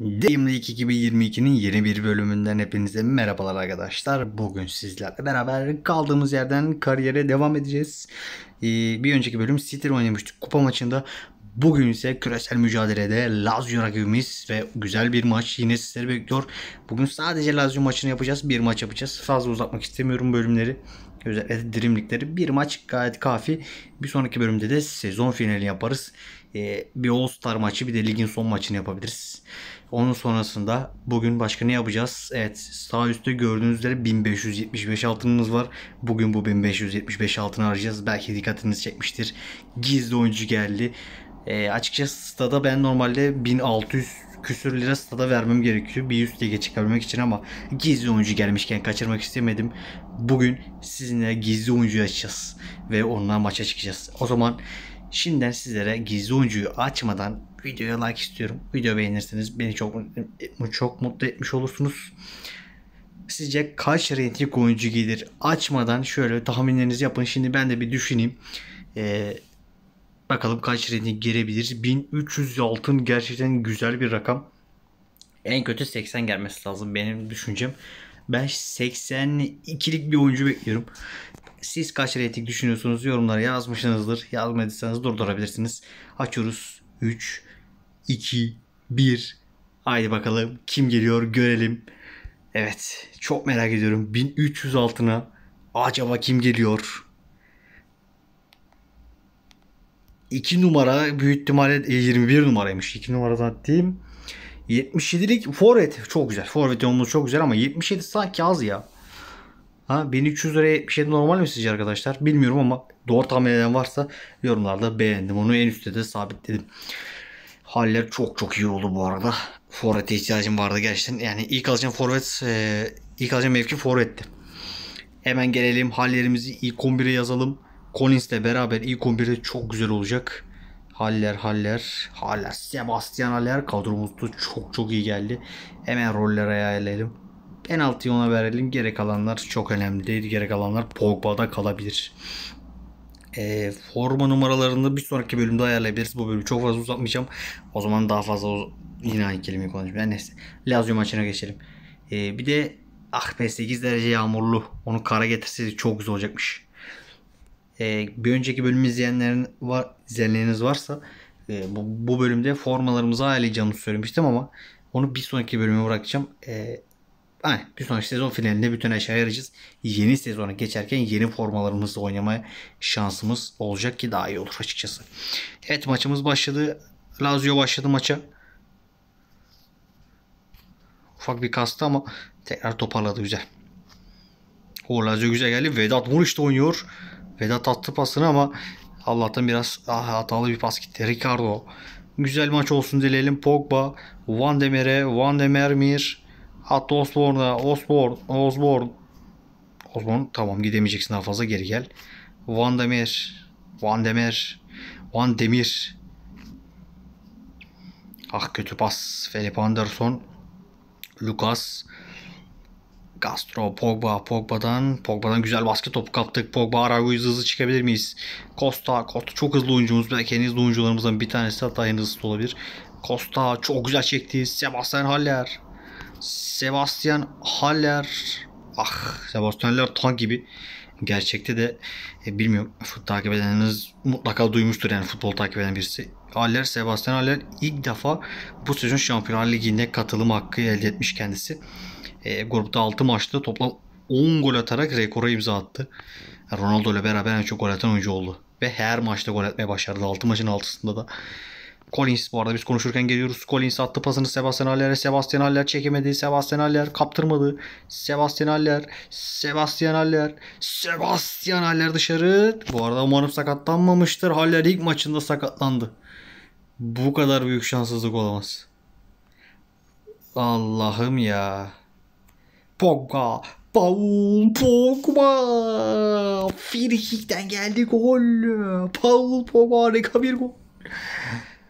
Game League 2022'nin yeni bir bölümünden hepinize merhabalar arkadaşlar. Bugün sizlerle beraber kaldığımız yerden kariyere devam edeceğiz. Ee, bir önceki bölüm City oynamıştık kupa maçında. Bugün ise küresel mücadelede Lazio rakibimiz ve güzel bir maç yine sizleri bekliyor. Bugün sadece Lazio maçını yapacağız. Bir maç yapacağız. Fazla uzatmak istemiyorum bölümleri. Özellikle dirimlikleri bir maç gayet kafi. Bir sonraki bölümde de sezon finali yaparız. Ee, bir All Star maçı bir de ligin son maçını yapabiliriz. Onun sonrasında bugün başka ne yapacağız? Evet sağ üstte gördüğünüz üzere 1575 altınımız var. Bugün bu 1575 altını harcayacağız. Belki dikkatiniz çekmiştir. Gizli oyuncu geldi. E, açıkçası stada ben normalde 1600 küsür lira stada vermem gerekiyor. Bir üst lige çıkabilmek için ama gizli oyuncu gelmişken kaçırmak istemedim. Bugün sizinle gizli oyuncuyu açacağız ve onunla maça çıkacağız. O zaman şimdiden sizlere gizli oyuncuyu açmadan videoya like istiyorum. Video beğenirseniz beni çok e, çok mutlu etmiş olursunuz. Sizce kaç reyting oyuncu gelir? Açmadan şöyle tahminlerinizi yapın. Şimdi ben de bir düşüneyim. Ee, Bakalım kaç rating gelebilir. 1300 altın gerçekten güzel bir rakam. En kötü 80 gelmesi lazım benim düşüncem. Ben 82'lik bir oyuncu bekliyorum. Siz kaç rating düşünüyorsunuz yorumlara yazmışsınızdır. Yazmadıysanız durdurabilirsiniz. Açıyoruz. 3, 2, 1. Haydi bakalım kim geliyor görelim. Evet çok merak ediyorum. 1300 altına acaba kim geliyor? 2 numara büyük ihtimalle 21 e, numaraymış. 2 numaradan diyeyim. 77'lik forvet çok güzel. Forvet yoğunluğu çok güzel ama 77 sanki az ya. Ha, 1300 liraya 77 normal mi sizce arkadaşlar? Bilmiyorum ama doğru tahmin eden varsa yorumlarda beğendim. Onu en üstte de sabitledim. Haller çok çok iyi oldu bu arada. Forvet'e ihtiyacım vardı gerçekten. Yani ilk alacağım forvet, e, ilk alacağım mevki forvetti. Hemen gelelim hallerimizi ilk 11'e yazalım. Collins'le beraber ilk 11'de çok güzel olacak. Haller Haller Haller Sebastian Haller kadromuzda çok çok iyi geldi. Hemen rollere ayarlayalım. Penaltıyı ona verelim. Gerek alanlar çok önemli değil. Gerek alanlar Pogba'da kalabilir. E, forma numaralarını bir sonraki bölümde ayarlayabiliriz. Bu bölümü çok fazla uzatmayacağım. O zaman daha fazla yine aynı kelimeyi konuşacağım. Yani neyse. Lazio maçına geçelim. E, bir de ah be 8 derece yağmurlu. Onu kara getirseydik çok güzel olacakmış. E, bir önceki bölümü izleyenlerin var, izleyenleriniz varsa e, bu, bu bölümde formalarımızı ayarlayacağımızı söylemiştim ama onu bir sonraki bölüme bırakacağım. E, yani bir sonraki sezon finalinde bütün her şeyi Yeni sezona geçerken yeni formalarımızla oynamaya şansımız olacak ki daha iyi olur açıkçası. Evet maçımız başladı. Lazio başladı maça. Ufak bir kastı ama tekrar toparladı güzel. O Lazio güzel geldi. Vedat Muriç de oynuyor. Vedat attı pasını ama Allah'tan biraz ah, hatalı bir pas gitti. Ricardo. Güzel maç olsun dileyelim. Pogba, Van Demer'e, Van Demer Mir, attı Osborne'a, Osborne, Osborne. Osborne tamam gidemeyeceksin daha fazla geri gel. Van Demer, Van Demer, Van Demir. Ah kötü pas. Felipe Anderson, Lucas, Gastro, Pogba, Pogba'dan, Pogba'dan güzel basket topu kattık. Pogba, Arago hızlı hızlı çıkabilir miyiz? Costa, Costa çok hızlı oyuncumuz. Belki en hızlı oyuncularımızdan bir tanesi hatta en hızlı olabilir. Costa çok güzel çekti. Sebastian Haller. Sebastian Haller. Ah Sebastian Haller tank gibi. Gerçekte de e, bilmiyorum futbol takip edeniniz mutlaka duymuştur yani futbol takip eden birisi. Haller Sebastian Haller ilk defa bu sezon Şampiyonlar Ligi'ne katılım hakkı elde etmiş kendisi. E, grupta 6 maçta toplam 10 gol atarak rekora imza attı. Ronaldo ile beraber en çok gol atan oyuncu oldu. Ve her maçta gol atmaya başardı. 6 maçın altısında da. Collins bu arada biz konuşurken geliyoruz. Collins attı pasını Sebastian Aller'e. Sebastian Aller çekemedi. Sebastian Aller kaptırmadı. Sebastian Aller. Sebastian Aller. Sebastian Aller dışarı. Bu arada umarım sakatlanmamıştır. Haller ilk maçında sakatlandı. Bu kadar büyük şanssızlık olamaz. Allah'ım ya. Pogba. Paul Pogba. Frikik'ten geldi gol. Paul Pogba harika bir gol.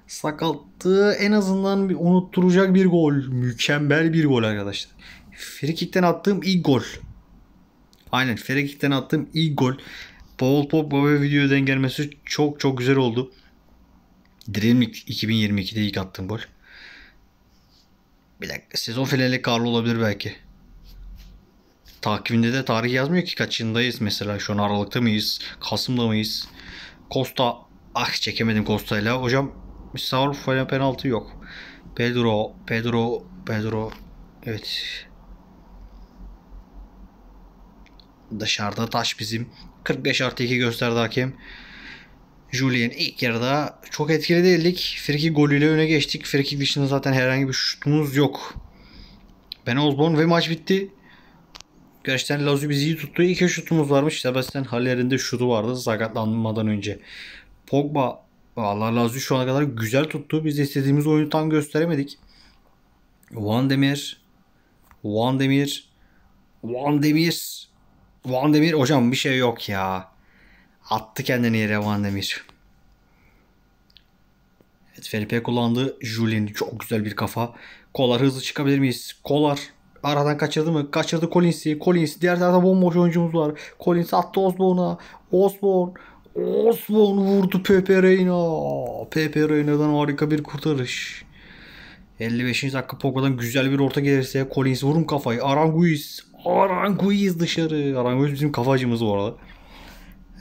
Sakatlığı en azından bir unutturacak bir gol. Mükemmel bir gol arkadaşlar. Frikik'ten attığım ilk gol. Aynen Frikik'ten attığım ilk gol. Paul Pogba ve videodan gelmesi çok çok güzel oldu. Dream 2022'de ilk attığım gol. Bir dakika sezon finali karlı olabilir belki. Takibinde de tarih yazmıyor ki kaç yılındayız mesela şu an Aralık'ta mıyız? Kasım'da mıyız? Costa ah çekemedim Costa Costa'yla. Hocam Saul falan penaltı yok. Pedro, Pedro, Pedro. Evet. Dışarıda taş bizim. 45 artı 2 gösterdi hakem. Julian ilk yarıda çok etkili değildik. Frikik golüyle öne geçtik. Frikik dışında zaten herhangi bir şutumuz yok. Ben Osborne ve maç bitti. Gerçekten Lazio bizi iyi tuttu. İki şutumuz varmış. Sebastian Haller'in de şutu vardı sakatlanmadan önce. Pogba Valla Lazio şu ana kadar güzel tuttu. Biz de istediğimiz oyunu tam gösteremedik. Van Demir. Van Demir. Van Demir. Van Demir. Hocam bir şey yok ya. Attı kendini yere Van Demir. Evet Felipe kullandı. Julien çok güzel bir kafa. Kolar hızlı çıkabilir miyiz? Kolar Aradan kaçırdı mı? Kaçırdı Collins'i. Collins diğer tarafta bomboş oyuncumuz var. Collins attı Osborne'a. Osborne Osborne vurdu Pepe Reina. Pepe Reina'dan harika bir kurtarış. 55. dakika Pogba'dan güzel bir orta gelirse Collins vurun kafayı. Aranguiz. Aranguiz dışarı. Aranguiz bizim kafacımız bu arada.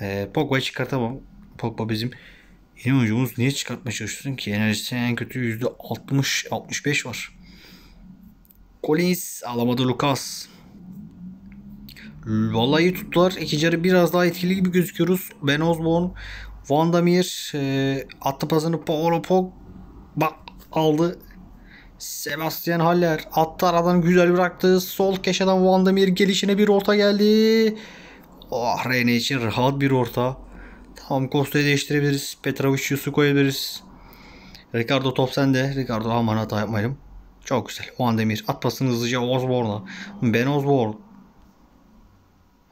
Ee, Pogba'yı çıkartamam. Pogba bizim yeni oyuncumuz. Niye çıkartmaya çalışıyorsun ki? Enerjisi en kötü %60-65 var. Collins alamadı Lucas. Vallahi tuttular. Ekicarı biraz daha etkili gibi gözüküyoruz. Ben Osborne, Van Damir e, attı pasını Paolo Pog bak aldı. Sebastian Haller attı aradan güzel bıraktı. Sol keşeden Van Damir gelişine bir orta geldi. Oh Rene için rahat bir orta. Tam Costa'yı değiştirebiliriz. Petrovic'i koyabiliriz. Ricardo top sende. Ricardo aman hata yapmayalım. Çok güzel. Juan Demir. At pasını hızlıca Osborne'a. Ben Osborne.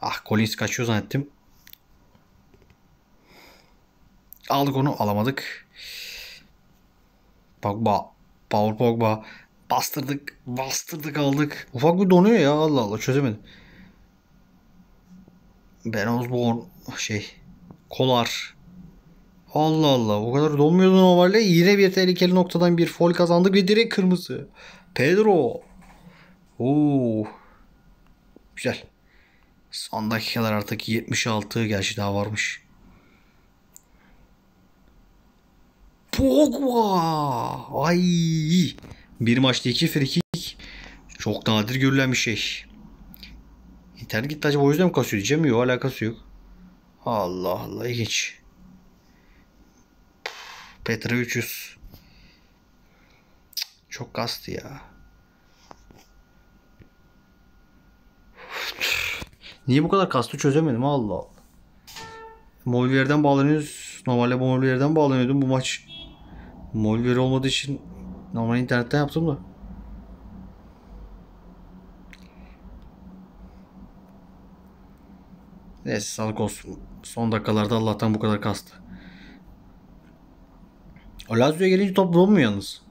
Ah Collins kaçıyor zannettim. Aldık onu alamadık. Pogba. Paul Pogba. Bastırdık. Bastırdık aldık. Ufak bir donuyor ya Allah Allah çözemedim. Ben Osborne şey Kolar Allah Allah o kadar dolmuyordu normalde. Yine bir tehlikeli noktadan bir fol kazandık ve direkt kırmızı. Pedro. Oo. Güzel. Son dakikalar artık 76 gerçi daha varmış. Pogba. Ay. Bir maçta iki frikik. Çok nadir görülen bir şey. İnternet gitti acaba o yüzden mi kasıyor diyeceğim. Yok alakası yok. Allah Allah ilginç. Petra 300 çok kastı ya. Niye bu kadar kastı çözemedim Allah Allah. Molvier'den bağlanıyoruz. Normalde Molvier'den bağlanıyordum bu maç. Molvier olmadığı için normal internetten yaptım da. Neyse sağlık olsun. Son dakikalarda Allah'tan bu kadar kastı. O Lazio'ya gelince top Rom mu yalnız?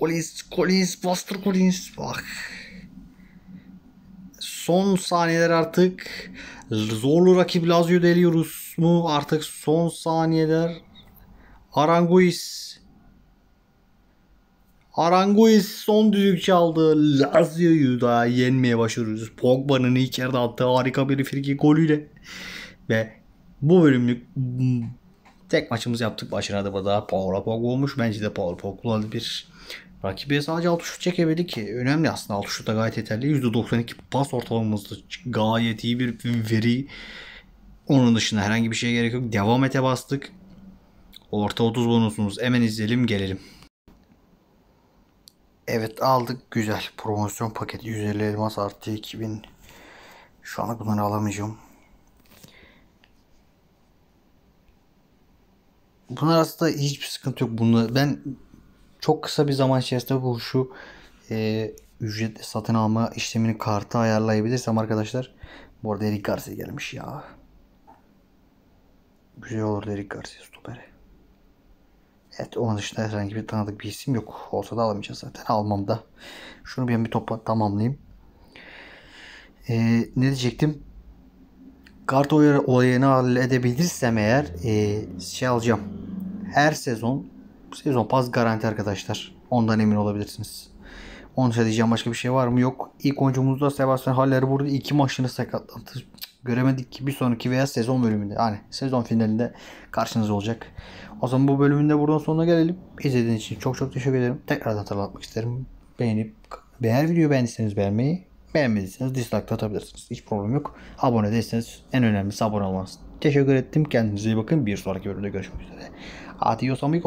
Collins, Collins, Buster Collins. Bak. Son saniyeler artık. Zorlu rakip lazio deliyoruz mu? Artık son saniyeler. Aranguiz. Aranguiz son düdük çaldı. Lazio'yu da yenmeye başarıyoruz. Pogba'nın ilk yerde attığı harika bir friki golüyle. Ve bu bölümlük tek maçımız yaptık. Başına da daha power up olmuş. Bence de power up bir Rakibe sadece 6 şut çekebildi ki önemli aslında 6 şut da gayet yeterli. %92 pas ortalamamızda gayet iyi bir veri. Onun dışında herhangi bir şeye gerek yok. Devam ete bastık. Orta 30 bonusumuz. Hemen izleyelim gelelim. Evet aldık. Güzel. Promosyon paketi 150 elmas artı 2000. Şu anlık bunları alamayacağım. bunlar aslında hiçbir sıkıntı yok. Bunu ben çok kısa bir zaman içerisinde bu şu e, ücretli satın alma işlemini karta ayarlayabilirsem arkadaşlar. Bu arada Eric Garcia gelmiş ya. Güzel olur Eric Garcia stoperi. Evet onun dışında herhangi bir tanıdık bir isim yok. Olsa da alamayacağız zaten. Almam da. Şunu ben bir topa tamamlayayım. Ee, ne diyecektim? kart olayını halledebilirsem eğer e, şey alacağım. Her sezon sezon pas garanti arkadaşlar. Ondan emin olabilirsiniz. Onun için diyeceğim başka bir şey var mı? Yok. İlk oyuncumuzda Sebastian Haller burada iki maçını sakatlattı. Göremedik ki bir sonraki veya sezon bölümünde. Hani sezon finalinde karşınızda olacak. O zaman bu bölümünde buradan sonuna gelelim. İzlediğiniz için çok çok teşekkür ederim. Tekrar hatırlatmak isterim. Beğenip eğer video beğendiyseniz beğenmeyi Beğenmediyseniz dislike atabilirsiniz. Hiç problem yok. Abone değilseniz en önemlisi abone olmanız. Teşekkür ettim. Kendinize iyi bakın. Bir sonraki bölümde görüşmek üzere. Adios amigo.